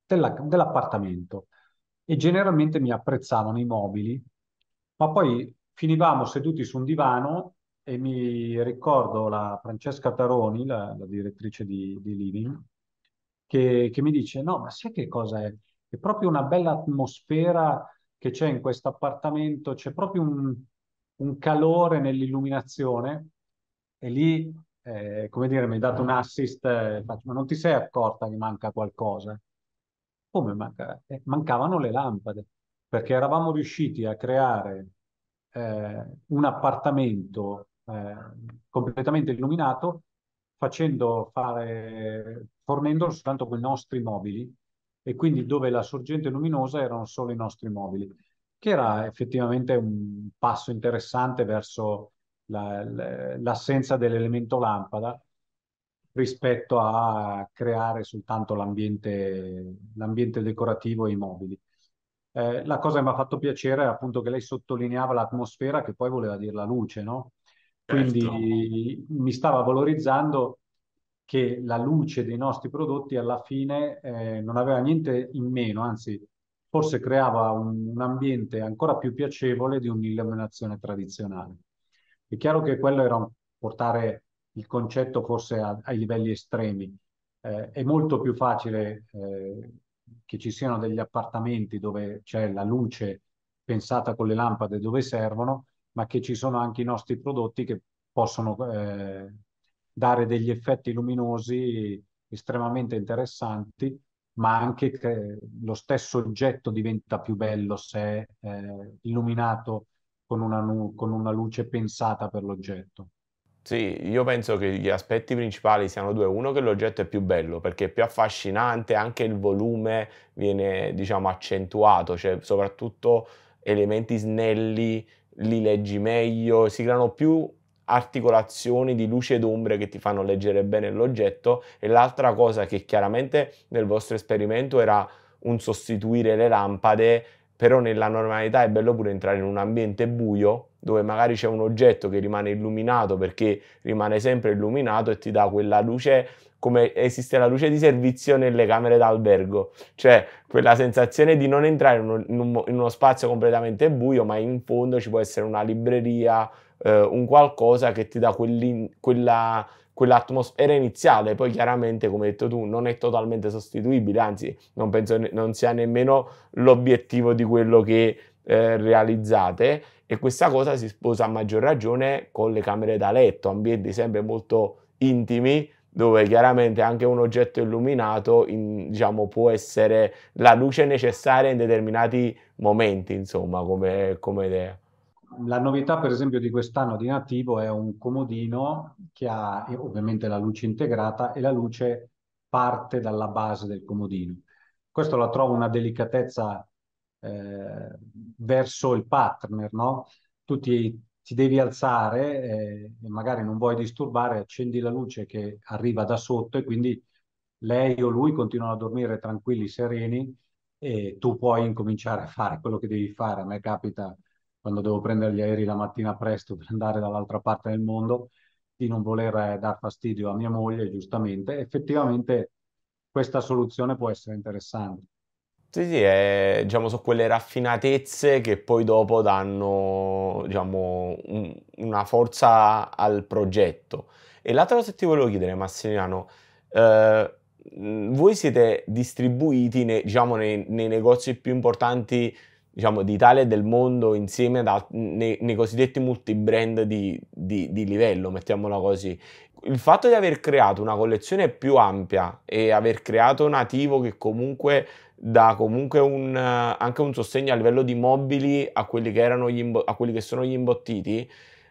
della, dell'appartamento e generalmente mi apprezzavano i mobili, ma poi finivamo seduti su un divano e mi ricordo la Francesca Taroni, la, la direttrice di, di Living, che, che, mi dice no, ma sai che cosa è? È proprio una bella atmosfera che c'è in questo appartamento, c'è proprio un, un calore nell'illuminazione e lì, eh, come dire, mi hai dato un assist, eh, ma non ti sei accorta che manca qualcosa? Come manca? Eh, mancavano le lampade, perché eravamo riusciti a creare eh, un appartamento eh, completamente illuminato facendo fare, fornendo soltanto con i nostri mobili e quindi dove la sorgente luminosa erano solo i nostri mobili, che era effettivamente un passo interessante verso la, l'assenza dell'elemento lampada rispetto a creare soltanto l'ambiente, l'ambiente decorativo e i mobili. Eh, la cosa che mi ha fatto piacere è appunto che lei sottolineava l'atmosfera che poi voleva dire la luce, no? Certo. Quindi certo. mi stava valorizzando che la luce dei nostri prodotti alla fine eh, non aveva niente in meno, anzi forse creava un, un ambiente ancora più piacevole di un'illuminazione tradizionale. È chiaro che quello era portare il concetto forse a, ai livelli estremi. Eh, è molto più facile eh, che ci siano degli appartamenti dove c'è la luce pensata con le lampade dove servono, ma che ci sono anche i nostri prodotti che possono eh, dare degli effetti luminosi estremamente interessanti, ma anche che lo stesso oggetto diventa più bello se è eh, illuminato con una, con una luce pensata per l'oggetto. Sì, io penso che gli aspetti principali siano due. Uno che l'oggetto è più bello perché è più affascinante, anche il volume viene diciamo accentuato, cioè soprattutto elementi snelli li leggi meglio, si creano più articolazioni di luce ed ombre che ti fanno leggere bene l'oggetto e l'altra cosa che chiaramente nel vostro esperimento era un sostituire le lampade però nella normalità è bello pure entrare in un ambiente buio dove magari c'è un oggetto che rimane illuminato perché rimane sempre illuminato e ti dà quella luce come esiste la luce di servizio nelle camere d'albergo, cioè quella sensazione di non entrare in, uno, in uno spazio completamente buio, ma in fondo ci può essere una libreria, eh, un qualcosa che ti dà quella, quell'atmosfera iniziale, poi chiaramente, come hai detto tu, non è totalmente sostituibile, anzi non penso ne- non sia nemmeno l'obiettivo di quello che eh, realizzate e questa cosa si sposa a maggior ragione con le camere da letto, ambienti sempre molto intimi dove chiaramente anche un oggetto illuminato in, diciamo, può essere la luce necessaria in determinati momenti, insomma, come, come idea la novità per esempio di quest'anno di Nativo è un comodino che ha eh, ovviamente la luce integrata e la luce parte dalla base del comodino. Questo la trovo una delicatezza eh, verso il partner, no? Tu ti, ti devi alzare eh, e magari non vuoi disturbare, accendi la luce che arriva da sotto e quindi lei o lui continuano a dormire tranquilli, sereni e tu puoi incominciare a fare quello che devi fare. A me capita quando devo prendere gli aerei la mattina presto per andare dall'altra parte del mondo, di non voler eh, dar fastidio a mia moglie, giustamente, effettivamente questa soluzione può essere interessante. Sì, sì, è, diciamo, sono quelle raffinatezze che poi dopo danno, diciamo, un, una forza al progetto. E l'altra cosa che ti volevo chiedere, Massimiliano, eh, voi siete distribuiti, ne, diciamo, nei, nei negozi più importanti diciamo, d'Italia e del mondo insieme da, nei, nei, cosiddetti multi-brand di, di, di livello, mettiamola così. Il fatto di aver creato una collezione più ampia e aver creato un nativo che comunque dà comunque un, anche un sostegno a livello di mobili a quelli che, erano gli imbo- a quelli che sono gli imbottiti,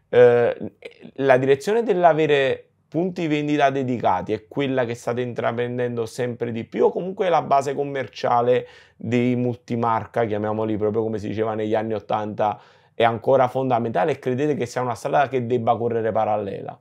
eh, la direzione dell'avere punti vendita dedicati è quella che state intraprendendo sempre di più o comunque la base commerciale dei multimarca, chiamiamoli proprio come si diceva negli anni 80, è ancora fondamentale e credete che sia una strada che debba correre parallela?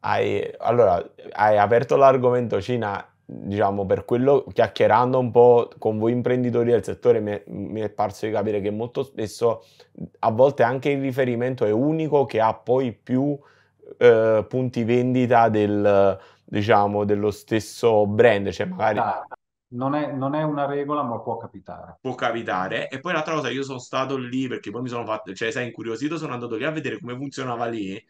hai, allora, hai aperto l'argomento Cina, diciamo, per quello, chiacchierando un po' con voi imprenditori del settore, mi è, mi è parso di capire che molto spesso, a volte anche il riferimento è unico che ha poi più eh, punti vendita del, diciamo, dello stesso brand, cioè magari... Ah, non è, non è, una regola, ma può capitare. Può capitare. E poi l'altra cosa, io sono stato lì perché poi mi sono fatto, cioè, sei incuriosito, sono andato lì a vedere come funzionava lì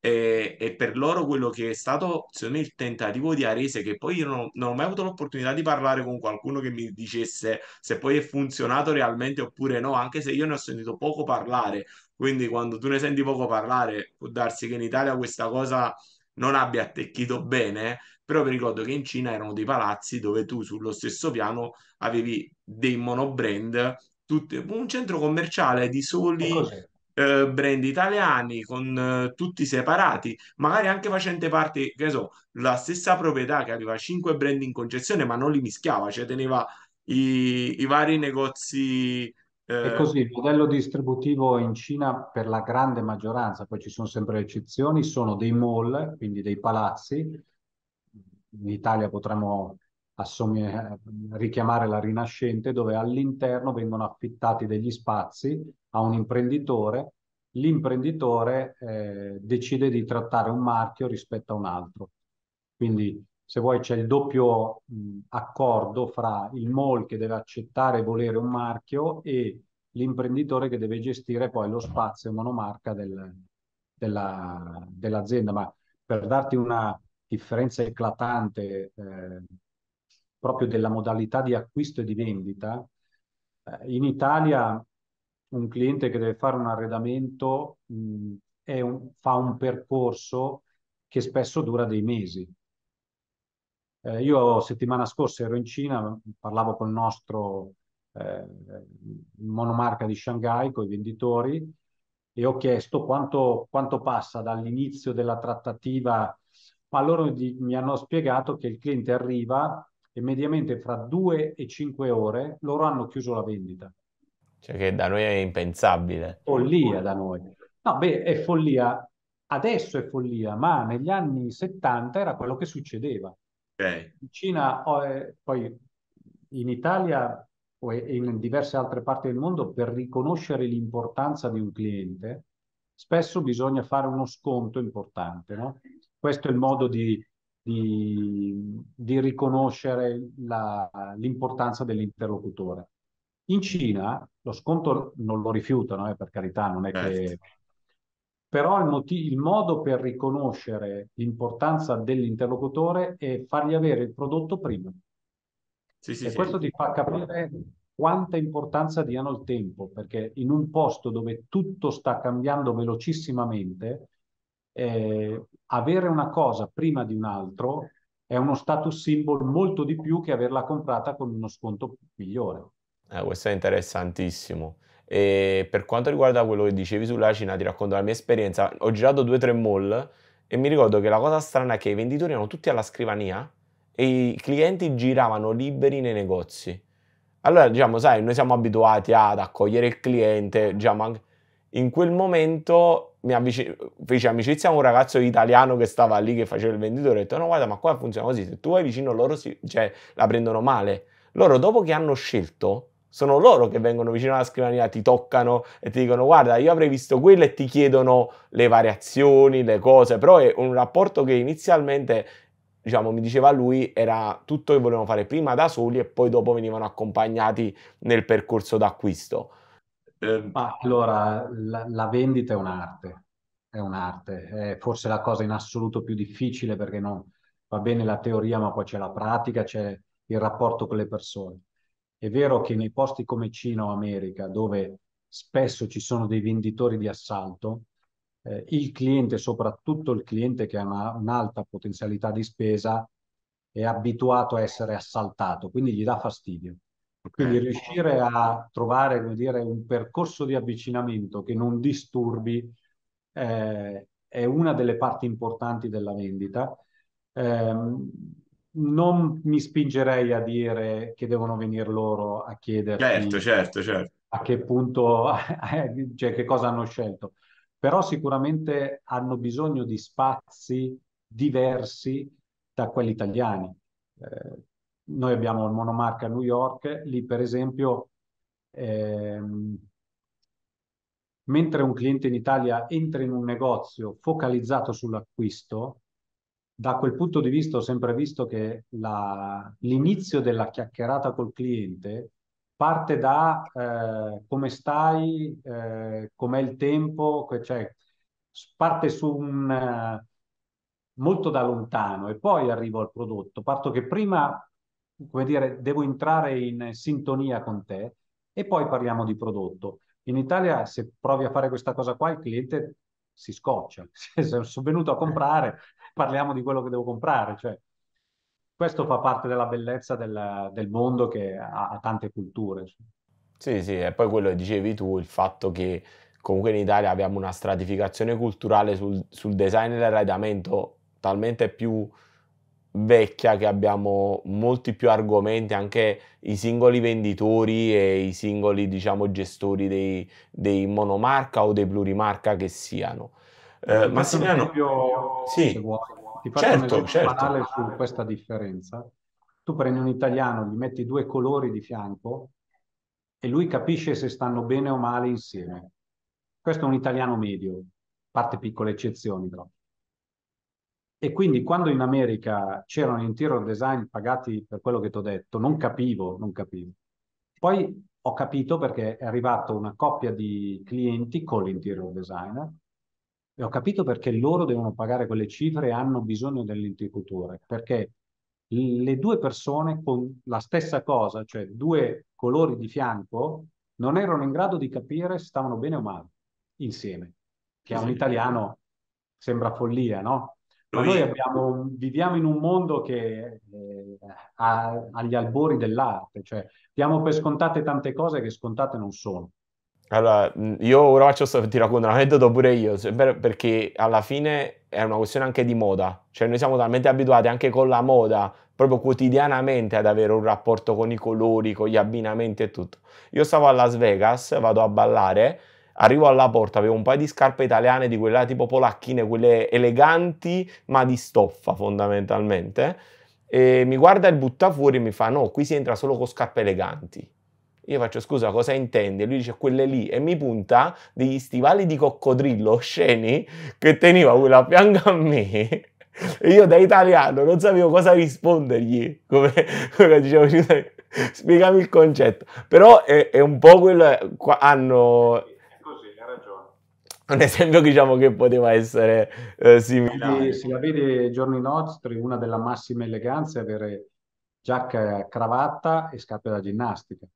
e, e, per loro quello che è stato secondo me il tentativo di Arese che poi io non, non, ho mai avuto l'opportunità di parlare con qualcuno che mi dicesse se poi è funzionato realmente oppure no anche se io ne ho sentito poco parlare quindi quando tu ne senti poco parlare può darsi che in Italia questa cosa non abbia attecchito bene però vi ricordo che in Cina erano dei palazzi dove tu sullo stesso piano avevi dei monobrand tutti, un centro commerciale di soli eh, brand italiani con eh, tutti separati, magari anche facente parte, che so, la stessa proprietà che aveva 5 brand in concessione, ma non li mischiava, cioè teneva i, i vari negozi. Eh. E così, il modello distributivo in Cina per la grande maggioranza, poi ci sono sempre le eccezioni, sono dei mall, quindi dei palazzi. In Italia potremmo richiamare la Rinascente, dove all'interno vengono affittati degli spazi a un imprenditore, l'imprenditore eh, decide di trattare un marchio rispetto a un altro. Quindi se vuoi c'è il doppio mh, accordo fra il mall che deve accettare e volere un marchio e l'imprenditore che deve gestire poi lo spazio monomarca del, della, dell'azienda. Ma per darti una differenza eclatante eh, proprio della modalità di acquisto e di vendita, eh, in Italia un cliente che deve fare un arredamento mh, un, fa un percorso che spesso dura dei mesi. Eh, io settimana scorsa ero in Cina, parlavo con il nostro eh, monomarca di Shanghai, con i venditori, e ho chiesto quanto, quanto passa dall'inizio della trattativa, ma loro di, mi hanno spiegato che il cliente arriva e mediamente fra due e cinque ore loro hanno chiuso la vendita. Cioè che da noi è impensabile. Follia da noi. No, beh, è follia. Adesso è follia, ma negli anni 70 era quello che succedeva. Okay. In Cina, eh, poi in Italia e in diverse altre parti del mondo, per riconoscere l'importanza di un cliente, spesso bisogna fare uno sconto importante. No? Questo è il modo di, di, di riconoscere la, l'importanza dell'interlocutore. In Cina lo sconto non lo rifiutano, eh, per carità, non è certo. che... Però il, motivo, il modo per riconoscere l'importanza dell'interlocutore è fargli avere il prodotto prima. Sì, sì, e sì. questo ti fa capire quanta importanza diano il tempo, perché in un posto dove tutto sta cambiando velocissimamente, eh, avere una cosa prima di un altro è uno status symbol molto di più che averla comprata con uno sconto migliore. Eh, questo è interessantissimo. E per quanto riguarda quello che dicevi sulla Cina, ti racconto la mia esperienza. Ho girato due o tre mall e mi ricordo che la cosa strana è che i venditori erano tutti alla scrivania e i clienti giravano liberi nei negozi. Allora, diciamo, sai, noi siamo abituati ad accogliere il cliente, diciamo, in quel momento mi avvic- fece amicizia a un ragazzo italiano che stava lì, che faceva il venditore, e ho detto, no, guarda, ma qua funziona così, se tu vai vicino loro si- cioè, la prendono male. Loro, dopo che hanno scelto, sono loro che vengono vicino alla scrivania, ti toccano e ti dicono guarda io avrei visto quello e ti chiedono le variazioni, le cose, però è un rapporto che inizialmente, diciamo, mi diceva lui, era tutto che volevano fare prima da soli e poi dopo venivano accompagnati nel percorso d'acquisto. Eh, allora, la, la, vendita è un'arte, è un'arte, è forse la cosa in assoluto più difficile perché non va bene la teoria ma poi c'è la pratica, c'è il rapporto con le persone è vero che nei posti come Cina o America, dove spesso ci sono dei venditori di assalto, eh, il cliente, soprattutto il cliente che ha una, un'alta potenzialità di spesa, è abituato a essere assaltato, quindi gli dà fastidio. Quindi riuscire a trovare come dire, un percorso di avvicinamento che non disturbi eh, è una delle parti importanti della vendita. Eh, non mi spingerei a dire che devono venire loro a chiedere certo, certo, certo. a che punto, cioè che cosa hanno scelto. Però sicuramente hanno bisogno di spazi diversi da quelli italiani. Eh, noi abbiamo il monomarca a New York, lì per esempio, ehm, mentre un cliente in Italia entra in un negozio focalizzato sull'acquisto, da quel punto di vista ho sempre visto che la, l'inizio della chiacchierata col cliente parte da eh, come stai, eh, com'è il tempo, cioè parte su un, eh, molto da lontano e poi arrivo al prodotto. Parto che prima, come dire, devo entrare in sintonia con te e poi parliamo di prodotto. In Italia se provi a fare questa cosa qua il cliente si scoccia, sono venuto a comprare, parliamo di quello che devo comprare. Cioè, questo fa parte della bellezza del, del mondo che ha, ha tante culture. Cioè. Sì, sì, e poi quello che dicevi tu, il fatto che comunque in Italia abbiamo una stratificazione culturale sul, sul design l'arredamento talmente più vecchia che abbiamo molti più argomenti, anche i singoli venditori e i singoli diciamo gestori dei, dei monomarca o dei plurimarca che siano. Eh, Massimiliano, esempio, sì, se vuoi, ti faccio certo, un certo. banale su questa differenza. Tu prendi un italiano, gli metti due colori di fianco e lui capisce se stanno bene o male insieme. Questo è un italiano medio, a parte piccole eccezioni però. E quindi quando in America c'erano interior design pagati per quello che ti ho detto, non capivo, non capivo. Poi ho capito perché è arrivata una coppia di clienti con l'interior designer e ho capito perché loro devono pagare quelle cifre e hanno bisogno dell'inticultore, perché le due persone con la stessa cosa, cioè due colori di fianco, non erano in grado di capire se stavano bene o male insieme, che a un italiano sembra follia, no? Ma noi abbiamo, viviamo in un mondo che eh, ha agli albori dell'arte, cioè diamo per scontate tante cose che scontate non sono. Allora, mm, io ora faccio sto, ti racconto un aneddoto pure io, perché alla fine è una questione anche di moda, cioè noi siamo talmente abituati anche con la moda, proprio quotidianamente ad avere un rapporto con i colori, con gli abbinamenti e tutto. Io stavo a Las Vegas, vado a ballare, arrivo alla porta, avevo un paio di scarpe italiane di quelle tipo polacchine, quelle eleganti ma di stoffa fondamentalmente, e mi guarda il buttafuori e mi fa no, qui si entra solo con scarpe eleganti. Io faccio scusa, cosa intende? Lui dice quelle lì e mi punta degli stivali di coccodrillo osceni che teneva quella a fianco a me. E io da italiano non sapevo cosa rispondergli, come, come dicevo, spiegami il concetto. Però è, è un po' quello, eh, hanno... Un esempio diciamo che poteva essere eh, simile. Se la vede ai giorni nostri, una delle massime eleganze è avere giacca, cravatta e scarpe da ginnastica.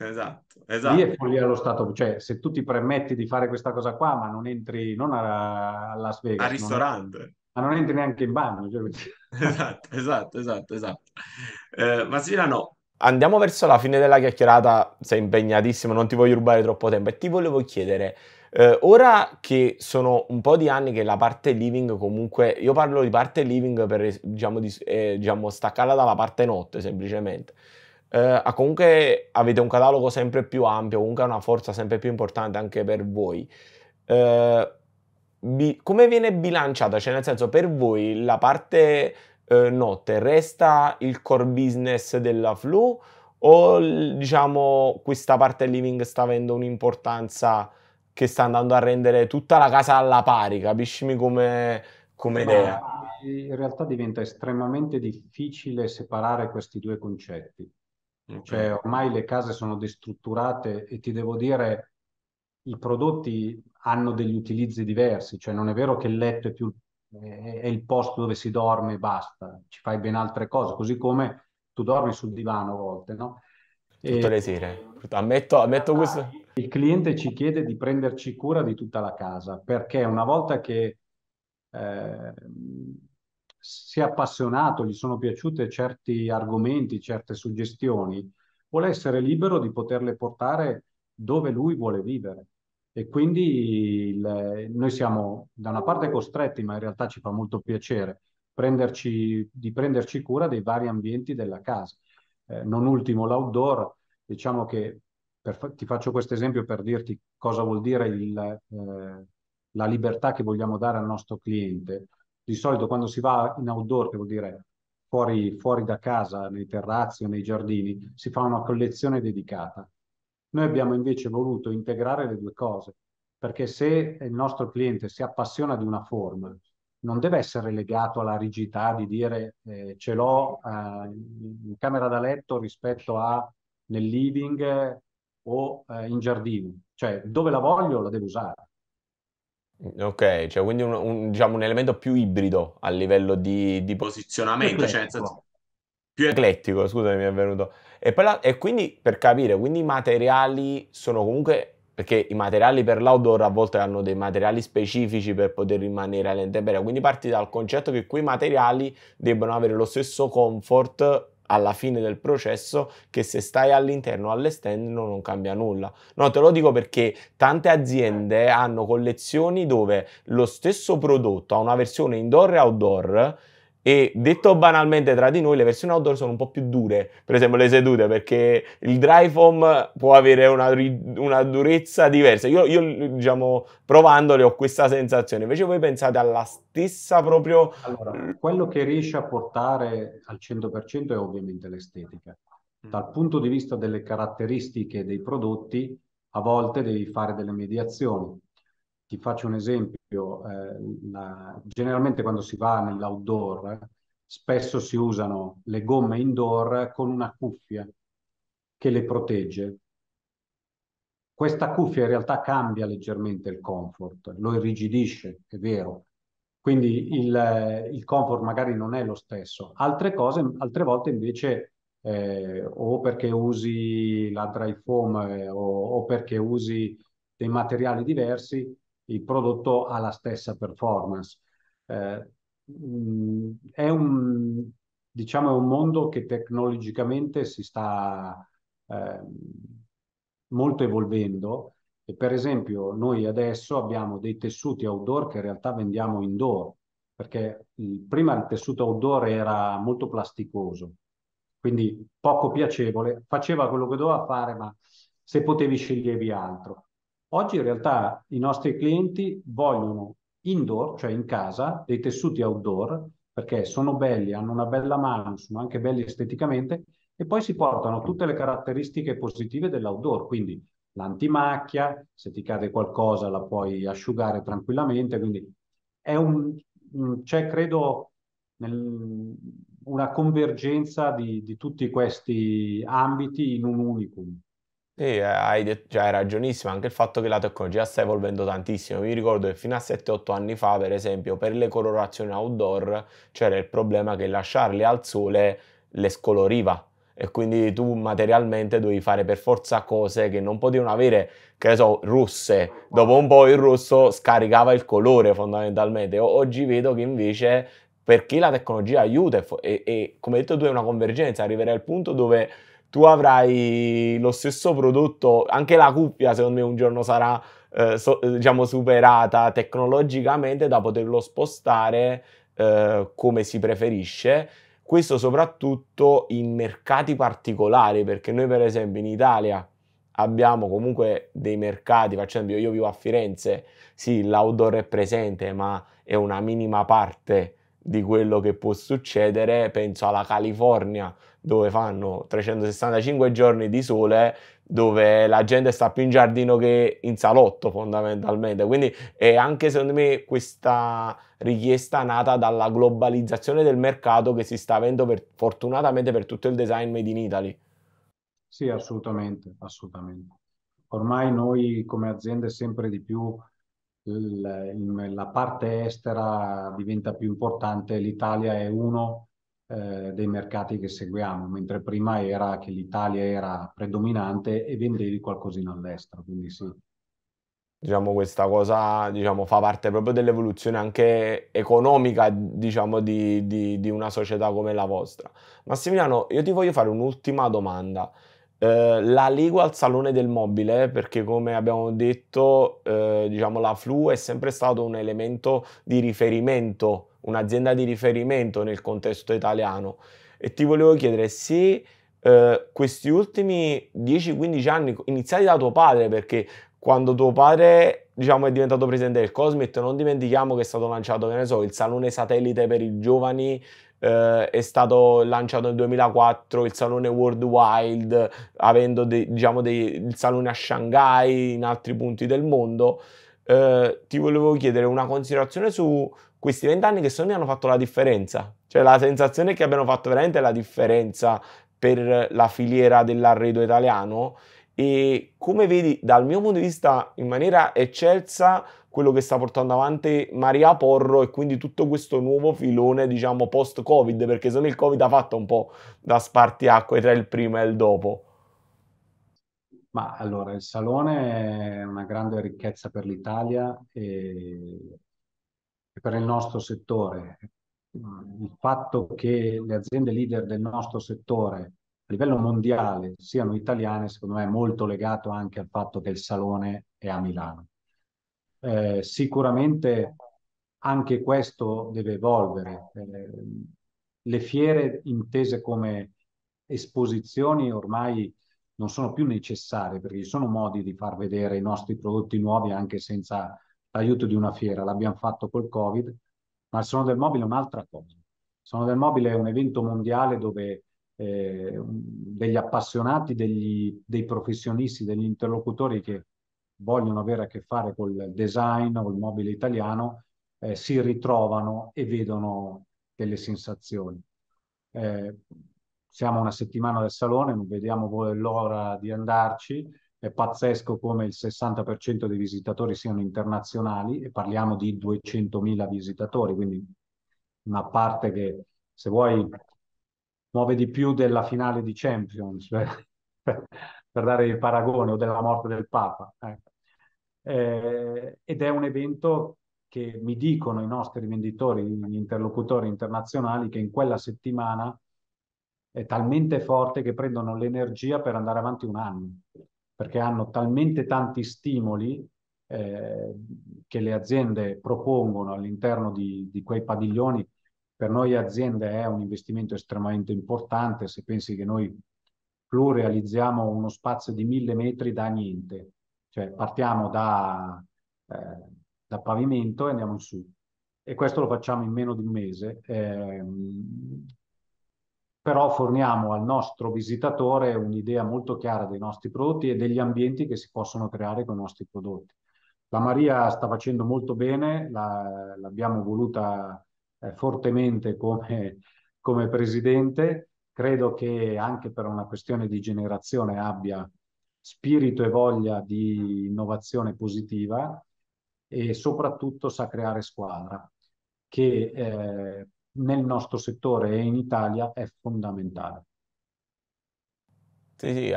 Esatto, esatto. Lì è esatto. follia allo Stato, cioè se tu ti permetti di fare questa cosa qua, ma non entri non a, a Las Vegas. Al ristorante. Non, ma non entri neanche in bagno. Cioè... esatto, esatto, esatto, esatto. Eh, Massimiliano. Andiamo verso la fine della chiacchierata, sei impegnatissimo, non ti voglio rubare troppo tempo e ti volevo chiedere, eh, ora che sono un po' di anni che la parte living comunque, io parlo di parte living per diciamo, di, eh, diciamo staccarla dalla parte notte semplicemente, eh, comunque avete un catalogo sempre più ampio, comunque una forza sempre più importante anche per voi. Eh, bi- come viene bilanciata? Cioè, nel senso, per voi la parte eh, notte resta il core business della Flu o diciamo questa parte living sta avendo un'importanza che sta andando a rendere tutta la casa alla pari, capiscimi come, come idea? In realtà diventa estremamente difficile separare questi due concetti. Cioè, ormai le case sono destrutturate e ti devo dire, i prodotti hanno degli utilizzi diversi, cioè non è vero che il letto è, più, è, è il posto dove si dorme e basta, ci fai ben altre cose, così come tu dormi sul divano a volte, no? Tutte le sere, ammetto, ammetto questo. Il cliente ci chiede di prenderci cura di tutta la casa, perché una volta che... Eh, si è appassionato, gli sono piaciute certi argomenti, certe suggestioni, vuole essere libero di poterle portare dove lui vuole vivere. E quindi il, noi siamo da una parte costretti, ma in realtà ci fa molto piacere prenderci, di prenderci cura dei vari ambienti della casa. Eh, non ultimo l'outdoor, diciamo che per, ti faccio questo esempio per dirti cosa vuol dire il, eh, la libertà che vogliamo dare al nostro cliente. Di solito quando si va in outdoor, che vuol dire fuori, fuori da casa, nei terrazzi o nei giardini, si fa una collezione dedicata. Noi abbiamo invece voluto integrare le due cose, perché se il nostro cliente si appassiona di una forma, non deve essere legato alla rigidità di dire eh, ce l'ho eh, in camera da letto rispetto a nel living eh, o eh, in giardino, cioè dove la voglio la devo usare. Ok, cioè quindi un, un, diciamo un elemento più ibrido a livello di, di posizionamento, cioè, eclettico. cioè più eclettico, scusami, mi è venuto. E, la, e, quindi per capire, quindi i materiali sono comunque, perché i materiali per l'outdoor a volte hanno dei materiali specifici per poter rimanere all'interno, quindi parti dal concetto che quei materiali debbano avere lo stesso comfort alla fine del processo che se stai all'interno o all'esterno non cambia nulla. No, te lo dico perché tante aziende hanno collezioni dove lo stesso prodotto ha una versione indoor e outdoor e detto banalmente tra di noi, le versioni outdoor sono un po' più dure, per esempio le sedute, perché il dry foam può avere una, una durezza diversa. Io, io, diciamo, provandole ho questa sensazione. Invece voi pensate alla stessa proprio... Allora, quello che riesce a portare al 100% è ovviamente l'estetica. Mm. Dal punto di vista delle caratteristiche dei prodotti, a volte devi fare delle mediazioni ti faccio un esempio, eh, la, generalmente quando si va nell'outdoor eh, spesso si usano le gomme indoor con una cuffia che le protegge. Questa cuffia in realtà cambia leggermente il comfort, lo irrigidisce, è vero, quindi il, eh, il, comfort magari non è lo stesso. Altre cose, altre volte invece, eh, o perché usi la dry foam eh, o, o, perché usi dei materiali diversi, il prodotto ha la stessa performance. Eh, mm, è un, diciamo, un mondo che tecnologicamente si sta eh, molto evolvendo e per esempio noi adesso abbiamo dei tessuti outdoor che in realtà vendiamo indoor perché il, prima il tessuto outdoor era molto plasticoso quindi poco piacevole, faceva quello che doveva fare ma se potevi sceglievi altro. Oggi in realtà i nostri clienti vogliono indoor, cioè in casa, dei tessuti outdoor, perché sono belli, hanno una bella mano, sono anche belli esteticamente, e poi si portano tutte le caratteristiche positive dell'outdoor, quindi l'antimacchia, se ti cade qualcosa la puoi asciugare tranquillamente, quindi è un, c'è credo nel, una convergenza di, di tutti questi ambiti in un unicum. Sì, eh, hai detto, cioè, ragionissimo, anche il fatto che la tecnologia sta evolvendo tantissimo. Mi ricordo che fino a 7-8 anni fa, per esempio, per le colorazioni outdoor c'era il problema che lasciarle al sole le scoloriva e quindi tu materialmente dovevi fare per forza cose che non potevano avere, che ne so, rosse. Dopo un po' il rosso scaricava il colore fondamentalmente. oggi vedo che invece perché la tecnologia aiuta e, e, e come detto tu è una convergenza, arriverai al punto dove tu avrai lo stesso prodotto, anche la cuppia secondo me un giorno sarà eh, so, eh, diciamo superata tecnologicamente da poterlo spostare eh, come si preferisce. Questo soprattutto in mercati particolari, perché noi per esempio in Italia abbiamo comunque dei mercati, faccio esempio io vivo a Firenze, sì, l'outdoor è presente, ma è una minima parte di quello che può succedere, penso alla California, dove fanno 365 giorni di sole, dove la gente sta più in giardino che in salotto fondamentalmente. Quindi è anche secondo me questa richiesta nata dalla globalizzazione del mercato che si sta avendo per, fortunatamente per tutto il design made in Italy. Sì, assolutamente, assolutamente. Ormai noi come aziende sempre di più la parte estera diventa più importante, l'Italia è uno eh, dei mercati che seguiamo, mentre prima era che l'Italia era predominante e vendevi qualcosina all'estero, quindi sì. Diciamo questa cosa diciamo, fa parte proprio dell'evoluzione anche economica diciamo, di, di, di una società come la vostra. Massimiliano, io ti voglio fare un'ultima domanda. Eh, la leggo al Salone del Mobile perché, come abbiamo detto, eh, diciamo, la Flu è sempre stato un elemento di riferimento un'azienda di riferimento nel contesto italiano e ti volevo chiedere se eh, questi ultimi 10-15 anni iniziati da tuo padre perché quando tuo padre diciamo, è diventato presidente del Cosmit non dimentichiamo che è stato lanciato so, il salone satellite per i giovani eh, è stato lanciato nel 2004 il salone World Wild avendo de, diciamo, de, il salone a Shanghai in altri punti del mondo eh, ti volevo chiedere una considerazione su questi vent'anni che sono me hanno fatto la differenza. Cioè la sensazione che abbiano fatto veramente la differenza per la filiera dell'arredo italiano e come vedi dal mio punto di vista in maniera eccelsa quello che sta portando avanti Maria Porro e quindi tutto questo nuovo filone diciamo post covid perché se no il covid ha fatto un po' da spartiacque tra il prima e il dopo ma allora il salone è una grande ricchezza per l'Italia e per il nostro settore. Il fatto che le aziende leader del nostro settore a livello mondiale siano italiane, secondo me è molto legato anche al fatto che il salone è a Milano. Eh, sicuramente anche questo deve evolvere. Eh, le fiere intese come esposizioni ormai non sono più necessarie perché ci sono modi di far vedere i nostri prodotti nuovi anche senza l'aiuto di una fiera, l'abbiamo fatto col Covid, ma il suono del mobile è un'altra cosa. Il suono del mobile è un evento mondiale dove eh, degli appassionati, degli, dei professionisti, degli interlocutori che vogliono avere a che fare col design, o il mobile italiano, eh, si ritrovano e vedono delle sensazioni. Eh, siamo una settimana del salone, non vediamo l'ora di andarci è pazzesco come il 60% dei visitatori siano internazionali e parliamo di 200.000 visitatori, quindi una parte che se vuoi muove di più della finale di Champions, per, per dare il paragone, o della morte del Papa. Ecco. Eh, ed è un evento che mi dicono i nostri venditori, gli interlocutori internazionali, che in quella settimana è talmente forte che prendono l'energia per andare avanti un anno perché hanno talmente tanti stimoli eh, che le aziende propongono all'interno di, di, quei padiglioni. Per noi aziende è un investimento estremamente importante, se pensi che noi plurializziamo uno spazio di mille metri da niente, cioè partiamo da, eh, da pavimento e andiamo in su. E questo lo facciamo in meno di un mese. Eh, però forniamo al nostro visitatore un'idea molto chiara dei nostri prodotti e degli ambienti che si possono creare con i nostri prodotti. La Maria sta facendo molto bene, l'abbiamo voluta eh, fortemente come, come presidente, credo che anche per una questione di generazione abbia spirito e voglia di innovazione positiva e soprattutto sa creare squadra, che eh, nel nostro settore e in Italia è fondamentale. Sì, sì,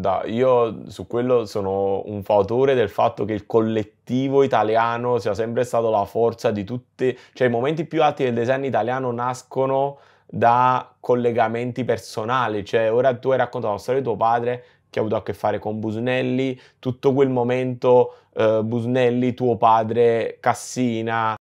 da, io su quello sono un fautore del fatto che il collettivo italiano sia sempre stato la forza di tutti, cioè i momenti più alti del design italiano nascono da collegamenti personali, cioè ora tu hai raccontato la storia di tuo padre che ha avuto a che fare con Busnelli, tutto quel momento eh, Busnelli, tuo padre, Cassina.